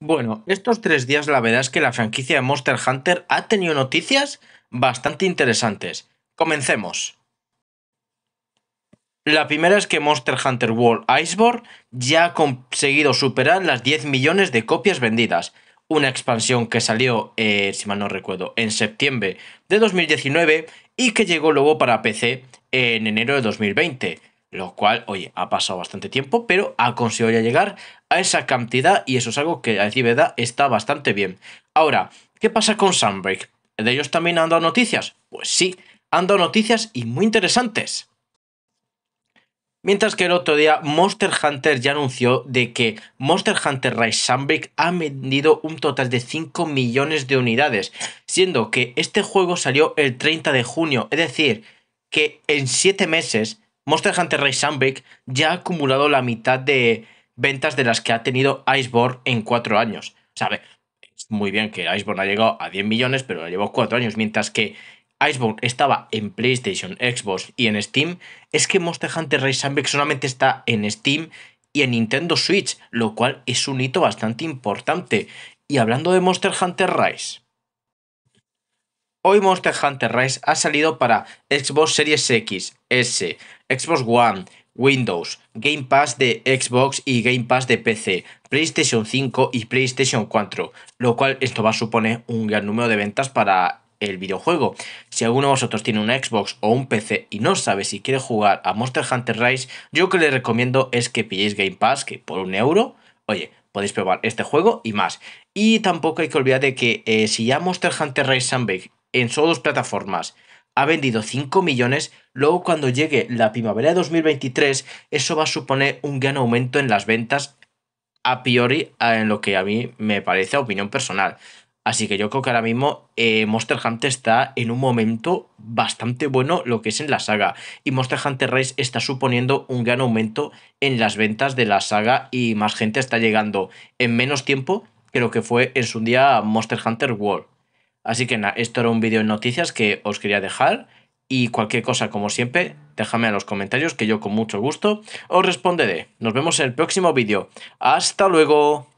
Bueno, estos tres días la verdad es que la franquicia de Monster Hunter ha tenido noticias bastante interesantes. Comencemos. La primera es que Monster Hunter World Iceborne ya ha conseguido superar las 10 millones de copias vendidas. Una expansión que salió, eh, si mal no recuerdo, en septiembre de 2019 y que llegó luego para PC en enero de 2020. Lo cual, oye, ha pasado bastante tiempo, pero ha conseguido ya llegar a esa cantidad y eso es algo que, a decir verdad, está bastante bien. Ahora, ¿qué pasa con Sunbreak? ¿De ellos también han dado noticias? Pues sí, han dado noticias y muy interesantes. Mientras que el otro día Monster Hunter ya anunció de que Monster Hunter Rise Sunbreak ha vendido un total de 5 millones de unidades, siendo que este juego salió el 30 de junio, es decir, que en 7 meses Monster Hunter Rise Sunbreak ya ha acumulado la mitad de ventas de las que ha tenido Iceborne en cuatro años. ¿Sabe? Muy bien que Iceborne ha llegado a 10 millones, pero lo llevó cuatro años, mientras que Iceborne estaba en PlayStation, Xbox y en Steam, es que Monster Hunter Rise Sunbreak solamente está en Steam y en Nintendo Switch, lo cual es un hito bastante importante. Y hablando de Monster Hunter Rise, Hoy Monster Hunter Rise ha salido para Xbox Series X, S, Xbox One, Windows, Game Pass de Xbox y Game Pass de PC, PlayStation 5 y PlayStation 4, lo cual esto va a suponer un gran número de ventas para el videojuego. Si alguno de vosotros tiene un Xbox o un PC y no sabe si quiere jugar a Monster Hunter Rise, yo que le recomiendo es que pilléis Game Pass, que por un euro, oye, podéis probar este juego y más. Y tampoco hay que olvidar de que eh, si ya Monster Hunter Rise Sandbag en solo dos plataformas ha vendido 5 millones, luego cuando llegue la primavera de 2023, eso va a suponer un gran aumento en las ventas a priori en lo que a mí me parece opinión personal. Así que yo creo que ahora mismo eh, Monster Hunter está en un momento bastante bueno lo que es en la saga. Y Monster Hunter Rise está suponiendo un gran aumento en las ventas de la saga y más gente está llegando en menos tiempo que lo que fue en su día Monster Hunter World. Así que nada, esto era un vídeo en noticias que os quería dejar y cualquier cosa como siempre, déjame en los comentarios que yo con mucho gusto os responderé. Nos vemos en el próximo vídeo. ¡Hasta luego!